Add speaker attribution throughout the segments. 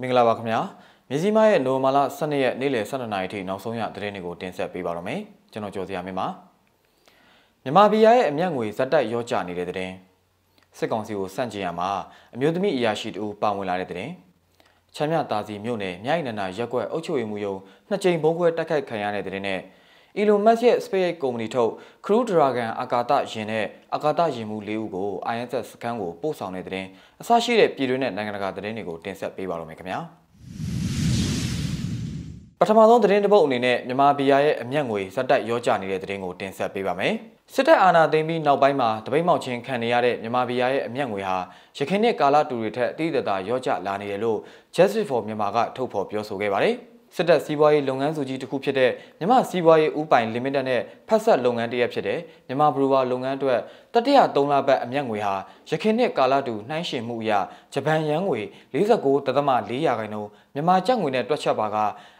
Speaker 1: မင်္ဂလာပါခင်ဗျာမြစည်းမရဲ့နိုမာလာ12ရက်နေ့လယ်12နာရီထိနောက်ဆုံးရသတင်းတွေကိုတင်ဆက်ပေးပါရမယ်ကျွန်တော်ကျော်စရာမင်းပါမြန်မာပြည်ရဲ့အမျက်ငွေဇက်တိုက်ရောကျနေတဲ့သတင်းစစ်ကောင်စီကိုစန့်ကျင်ရမှာအမျိုးသမီးအရာရှိတူပါဝင်လာတဲ့သတင်းချမ်းမြတာစီမြို့နယ်မြိုင်နန္ဒရက်ကွက်အုပ်ချုပ်ရေးမှူးရုံးနှစ်ကြိမ်ဘုံခွဲတိုက်ခိုက်ခံရတဲ့သတင်းနဲ့ Elon Musk ရဲ့ SpaceX ကုမ္ပဏီထုတ် Crew Dragon အာကာသယာဉ်နဲ့အာကာသယာဉ်မှု၄ဦးကို ISS စခန်းကိုပို့ဆောင်တဲ့တဲ့င်းအစရှိတဲ့ပြည်တွင်းနဲ့နိုင်ငံတကာသတင်းတွေကိုတင်ဆက်ပေးပါရမယ်ခင်ဗျာပထမဆုံးသတင်းတစ်ပုဒ်အနေနဲ့မြန်မာပြည်ရဲ့အမျက်ငွေဇက်တိုက်ရောကျနေတဲ့သတင်းကိုတင်ဆက်ပေးပါမယ်စစ်တပ်အာဏာသိမ်းပြီးနောက်ပိုင်းမှာတပိတ်မောက်ချင်းခံနေရတဲ့မြန်မာပြည်ရဲ့အမျက်ငွေဟာရခိုင်နှစ်ကာလတူတွေထက်အတိအကျရောကျလာနေတယ်လို့ Justice for Myanmar ကထုတ်ဖော်ပြောဆိုခဲ့ပါတယ်။စစ်တပ်စီးပွားရေးလုပ်ငန်းစုကြီးတစ်ခုဖြစ်တဲ့မြမစီးပွားရေးဥပိုင် limited နဲ့ဖက်ဆက်လုပ်ငန်းတစ်ရပ်ဖြစ်တဲ့မြမဘရူဝါလုပ်ငန်းအတွက်တတိယ3လပတ်အမြတ်ငွေဟာရခင်နှစ်ကာလတူနှိုင်းယှဉ်မှုအရဂျပန်ယန်းငွေ49.4ရာခိုင်နှုန်းမြန်မာကျပ်ငွေနဲ့တွက်ချက်ပါက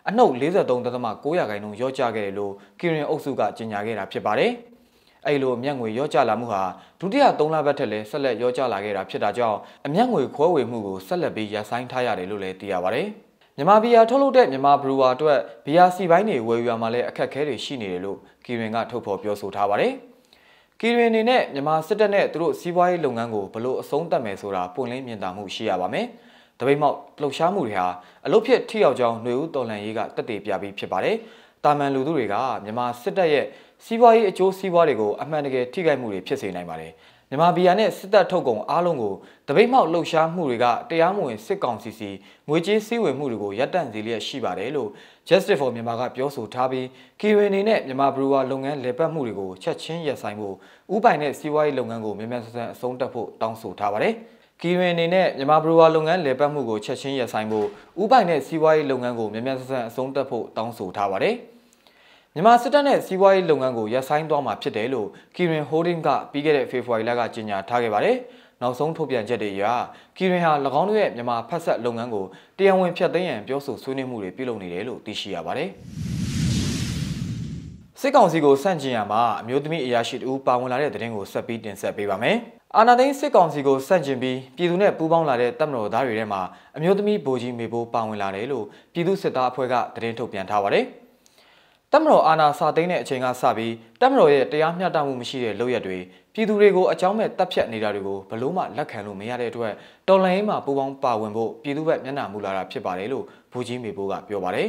Speaker 1: အနှုတ်43.9ရာခိုင်နှုန်းရော့ကျခဲ့တယ်လို့ကီရင်အုပ်စုကကြေညာခဲ့တာဖြစ်ပါတယ်။အဲ့လိုအမြတ်ငွေရော့ကျလာမှုဟာဒုတိယ3လပတ်ထက်လည်းဆက်လက်ရော့ကျလာခဲ့တာဖြစ်တာကြောင့်အမြတ်ငွေခွဲဝေမှုကိုဆက်လက်ပြီးရပ်ဆိုင်းထားရတယ်လို့လည်းသိရပါတယ်။မြန်မာဘီယာထုတ်လုပ်တဲ့မြန်မာဘရူဝါအတွက်ဘီယာစီပိုင်းတွေဝယ်ယူရမှာလည်းအခက်အခဲတွေရှိနေတယ်လို့ကီရင်ကထုတ်ဖော်ပြောဆိုထားပါတယ်။ကီရင်အနေနဲ့မြန်မာစစ်တပ်နဲ့သူတို့စီးပွားရေးလုပ်ငန်းကိုဘလို့အဆုံးသတ်မယ်ဆိုတာပွင့်လင်းမြင်သာမှုရှိရပါမယ်။တပိတ်မောက်လှုပ်ရှားမှုတွေဟာအလုတ်ဖြစ်ထိရောက်ကြောင်းຫນွေဦးတော်လန်ရေးကတက်တေပြပြီးဖြစ်ပါတယ်။တာမန်လူသူတွေကမြန်မာစစ်တပ်ရဲ့စီးပွားရေးအကျိုးစီးပွားတွေကိုအမှန်တကယ်ထိခိုက်မှုတွေဖြစ်စေနိုင်ပါတယ်မြန်မာပြည်နဲ့စစ်တပ်ထုတ်ကုန်အားလုံးကိုတပိတ်မောက်လှုပ်ရှားမှုတွေကတရားမဝင်စစ်ကောင်စီစီငွေကြေးစည်းဝေမှုတွေကိုရပ်တန့်စေလျက်ရှိပါတယ်လို့ Justice for Myanmar ကပြောဆိုထားပြီး KRN နေနဲ့မြန်မာဘရူဝါလုပ်ငန်းလည်ပတ်မှုတွေကိုချက်ချင်းရပ်ဆိုင်ဖို့ဥပိုင်နဲ့စီးပွားရေးလုပ်ငန်းကိုမြန်မြန်ဆန်ဆန်အဆုံးသတ်ဖို့တောင်းဆိုထားပါတယ်ကီရင်အနေနဲ့မြန်မာဘရူဝါလုပ်ငန်းလည်ပတ်မှုကိုချက်ချင်းရပ်ဆိုင်ဖို့ဥပိုင်နဲ့စီးပွားရေးလုပ်ငန်းကိုမြန်မြန်ဆန်ဆန်အဆုံးသတ်ဖို့တောင်းဆိုထားပါတယ်။မြန်မာစစ်တပ်နဲ့စီးပွားရေးလုပ်ငန်းကိုရပ်ဆိုင်းသွားမှာဖြစ်တယ်လို့ Kirin Holding ကပြီးခဲ့တဲ့ဖေဖော်ဝါရီလကကြေညာထားခဲ့ပါတယ်။နောက်ဆုံးထုတ်ပြန်ချက်တွေအရ Kirin ဟာ၎င်းတို့ရဲ့မြန်မာဖက်ဆက်လုပ်ငန်းကိုတရားဝင်ဖျက်သိမ်းရန်ပြောဆိုဆွေးနွေးမှုတွေပြုလုပ်နေတယ်လို့သိရှိရပါတယ်။စစ်ကောင်စီကိုဆန့်ကျင်ရမှာအမျိုးသမီးအရာရှိတူပါဝင်လာတဲ့တဲ့တင်ကိုဆက်ပြီးတင်ဆက်ပေးပါမယ်။အာနာသိန်းစစ်ကောင်စီကိုဆန့်ကျင်ပြီးပြည်သူနဲ့ပူးပေါင်းလာတဲ့တပ်မတော်သားတွေထဲမှာအမျိုးသမီးဗိုလ်ကြီးမေဘိုးပါဝင်လာတယ်လို့ပြည်သူစစ်သားအဖွဲ့ကသတင်းထုတ်ပြန်ထားပါတယ်။တမတော်အာနာစာသိမ်းတဲ့အချိန်ကစပြီးတမတော်ရဲ့တရားမျှတမှုမရှိတဲ့လုပ်ရက်တွေပြည်သူတွေကိုအကြောင်းမဲ့တပ်ဖြတ်နေတာတွေကိုဘလို့မှလက်ခံလို့မရတဲ့အတွက်တော်လှန်ရေးမှာပူးပေါင်းပါဝင်ဖို့ပြည်သူ့ဘက်မျက်နှာမူလာတာဖြစ်ပါတယ်လို့ဘူကြီးမေဘိုးကပြောပါတယ်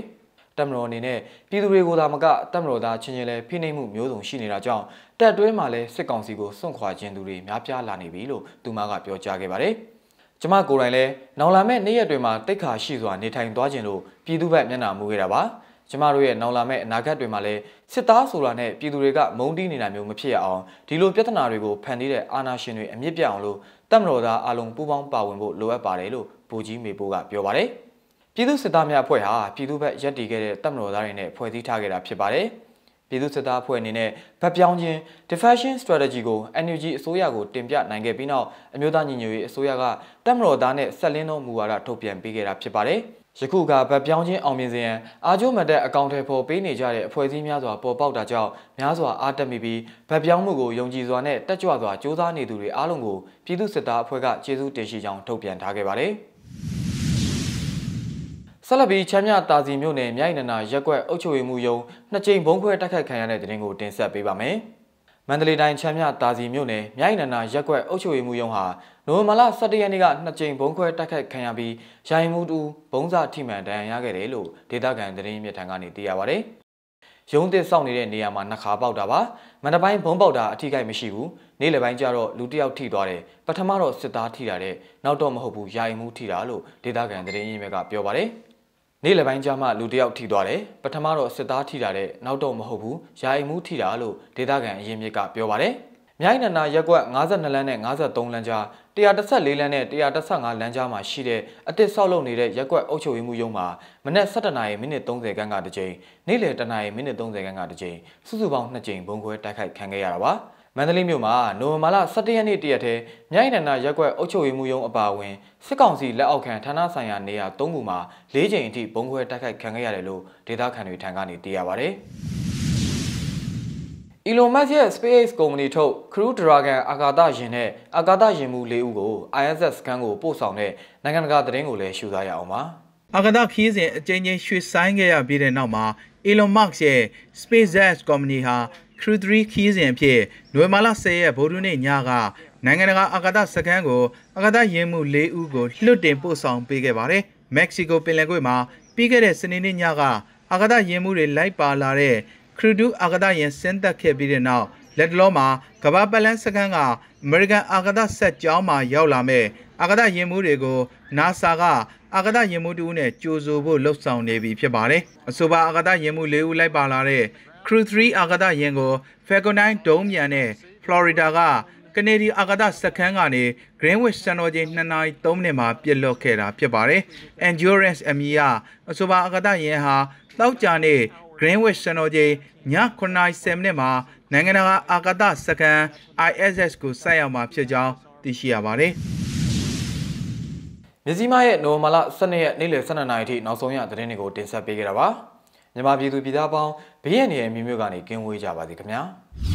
Speaker 1: တမတော်အနေနဲ့ပြည်သူတွေကိုသာမကတမတော်သားချင်းချင်းလဲဖိနှိပ်မှုမျိုးစုံရှိနေတာကြောင့်တပ်တွဲမှာလဲစစ်ကောင်စီကိုစွန့်ခွာခြင်းသူတွေများပြားလာနေပြီလို့သူမကပြောကြားခဲ့ပါတယ်။ကျမကိုယ်တိုင်လဲနောင်လာမဲ့နေ့ရက်တွေမှာတိတ်ခါရှိစွာနေထိုင်သွားခြင်းလို့ပြည်သူ့ဘက်မျက်နှာမူခဲ့တာပါ။ကျမတို့ရဲ့နောက်လာမယ့်အနာဂတ်တွေမှာလည်းစစ်သားဆိုတာနဲ့ပြည်သူတွေကမုန်းတီးနေတာမျိုးမဖြစ်ရအောင်ဒီလိုပြဿနာတွေကိုဖန်တီးတဲ့အာဏာရှင်တွေအမြင့်ပြအောင်လို့တပ်မတော်သားအလုံးပူးပေါင်းပါဝင်ဖို့လိုအပ်ပါတယ်လို့ဗိုလ်ကြီးမေပိုးကပြောပါတယ်။ပြည်သူစစ်သားများအဖွဲ့ဟာပြည်သူ့ဘက်ရပ်တည်ခဲ့တဲ့တပ်မတော်သားတွေနဲ့ဖွဲ့စည်းထားခဲ့တာဖြစ်ပါတယ်။ပြည်သူစစ်သားအဖွဲ့အနေနဲ့ဗတ်ပြောင်းခြင်း diffusion strategy ကို NUG အစိုးရကိုတင်ပြနိုင်ခဲ့ပြီးနောက်အမျိုးသားညီညွတ်ရေးအစိုးရကတပ်မတော်သားနဲ့ဆက်လင်းသောမူဝါဒထုတ်ပြန်ပေးခဲ့တာဖြစ်ပါတယ်။ယခုကဗတ်ပြောင်းခြင်းအောင်မြင်စေရန်အာကျိုးမတက်အကောင့်ထဲပေါ်ပေးနေကြတဲ့အဖွဲ့အစည်းများစွာပေါ်ပေါက်တာကြောင့်များစွာအားတက်မိပြီးဗတ်ပြောင်းမှုကိုယုံကြည်စွာနဲ့တက်ကြွစွာစ조사နေသူတွေအားလုံးကိုပြည်သူစစ်သားအဖွဲ့ကကျေးဇူးတင်ရှိကြောင်းထုတ်ပြန်ထားခဲ့ပါတယ်။ဆက်လက်ပြီးချမ်းမြတာစီမြို့နယ်မြိုင်နနာရက်ကွက်အုပ်ချုပ်ရေးမှူးယုံနှစ်ကြိမ်ဘုံခွဲတိုက်ခိုက်ခံရတဲ့တဲ့တင်ကိုတင်ဆက်ပေးပါမယ်။မန္တလေးတိုင်းချမ်းမြတာစီမြို့နယ်မြိုင်နနာရက်ကွက်အုပ်ချုပ်ရေးမှူးယုံဟာနိုဝင်ဘာလ17ရက်နေ့ကနှစ်ကြိမ်ဘုံခွဲတိုက်ခိုက်ခံရပြီးရိုင်မှုတူဘုံစာထိမှန်ဒဏ်ရာရခဲ့တယ်လို့ဒေသခံသတင်းမြစ်ထံကနေသိရပါဗျ။ရုံးတစ်စောင့်နေတဲ့နေရာမှာနှခါပေါက်တာပါမန္တပိုင်းဘုံပေါက်တာအထိကိမရှိဘူးနေ့လယ်ပိုင်းကျတော့လူတစ်ယောက်ထိသွားတယ်ပထမတော့စစ်သားထိတာတဲ့နောက်တော့မဟုတ်ဘူးယာယီမှုထိတာလို့ဒေသခံသတင်းရင်းမြစ်ကပြောပါတယ်နေ့လယ်ပိုင်းကျမှလူတယောက်ထိသွားတယ်ပထမတော့စစ်သားထိတာတဲ့နောက်တော့မဟုတ်ဘူးယာယီမှုထိတာလို့ဒေသခံအရင်မြစ်ကပြောပါတယ်မြိုင်းနန္ဒရက်ကွက်52လမ်းနဲ့53လမ်းကြား114လမ်းနဲ့115လမ်းကြားမှာရှိတဲ့အသစ်ဆောက်လုပ်နေတဲ့ရက်ကွက်အုပ်ချုပ်ရေးမှုရုံးမှာမနက်7:00နာရီမိနစ်30ခန်းကတစ်ကြိမ်နေ့လယ်7:00နာရီမိနစ်30ခန်းကတစ်ကြိမ်စုစုပေါင်း2ကြိမ်ဘုံခွဲတိုက်ခိုက်ခံခဲ့ရတာပါ။မန္တလေးမြို့မှာနိုဝင်ဘာလ17ရက်နေ့တရက်ထဲမြိုင်နန္ဒရက်ကွက်အုပ်ချုပ်ရေးမှူးရုံးအပါအဝင်စစ်ကောင်စီလက်အောက်ခံဌာနဆိုင်ရာနေရာ၃ခုမှာ၄ကြိမ်အထိဘုံခွဲတိုက်ခိုက်ခံခဲ့ရတယ်လို့ဒေသခံတွေထံကနေသိရပါဗျ။ Elon Musk ရဲ့ SpaceX ကုမ္ပဏီထုတ် Crew Dragon အာကာသယာဉ်နဲ့အာကာသယာဉ်မှူး၄ဦးကို ISS စခန်းကိုပို့ဆောင်တဲ့နိုင်ငံတကာသတင်းကိုလည်းရှုသားရအောင်ပါ
Speaker 2: ။အာကာသခီးစဉ်အကြိမ်ကြိမ်ရွှေ့ဆိုင်းခဲ့ရပြီးတဲ့နောက်မှာ Elon Musk ရဲ့ SpaceX ကုမ္ပဏီဟာခရူ3ခီးစဉ်အဖြစ်နိုဝင်ဘာလ10ရက်ဗိုလ်ထုနေ့ညကနိုင်ငံတကာအာကာသစခန်းကိုအာကာသယာဉ်မှူး၄ဦးကိုလွှတ်တင်ပို့ဆောင်ပေးခဲ့ပါတယ်။မက္ကဆီကိုပင်လယ်ကွေ့မှာပြီးခဲ့တဲ့စနေနေ့ညကအာကာသယာဉ်မှူးတွေလိုက်ပါလာတဲ့ခရူဒူအာကာသယာဉ်ဆင်းသက်ခဲ့ပြီးတဲ့နောက်လက်တလောမှာကမ္ဘာပလန်စခန်းကအမေရိကန်အာကာသစက်ကြောင်းမှာရောက်လာမဲ့အာကာသယာဉ်မှူးတွေကို NASA ကအာကာသယာဉ်မှူးတူနဲ့ကြိုဆိုဖို့လှုံ့ဆော်နေပြီဖြစ်ပါတယ်။အဆိုပါအာကာသယာဉ်မှူး၄ဦးလိုက်ပါလာတဲ့ Crew 3အာကာသယာဉ်ကို Falcon 9ဒုံးမြန်နဲ့ Florida ကကနေဒီအာကာသစခန်းကနေ Greenwich စံတော်ချိန်2နာရီ3မိနစ်မှာပြစ်လွတ်ခဲ့တာဖြစ်ပါတယ်။ Endurance အမည်အဆိုပါအာကာသယာဉ်ဟာတောက်ကြနဲ့ Greenwich စံတော်ချိန်ည9:30မိနစ်မှာနိုင်ငံတကာ
Speaker 1: အာကာသစခန်း ISS ကိုဆက်ရောက်မှာဖြစ်ကြောင်းသိရှိရပါတယ်။မြစည်းမရဲ့နိုဝင်ဘာလ12ရက်နေ့လယ်12နာရီထိနောက်ဆုံးရသတင်းတွေကိုတင်ဆက်ပေးခဲ့တာပါ။မြန်မာပြည်သူပြည်သားပေါင်းဘေးရန်တွေအမျိုးမျိုးကနေကင်းဝေးကြပါစေခင်ဗျာ။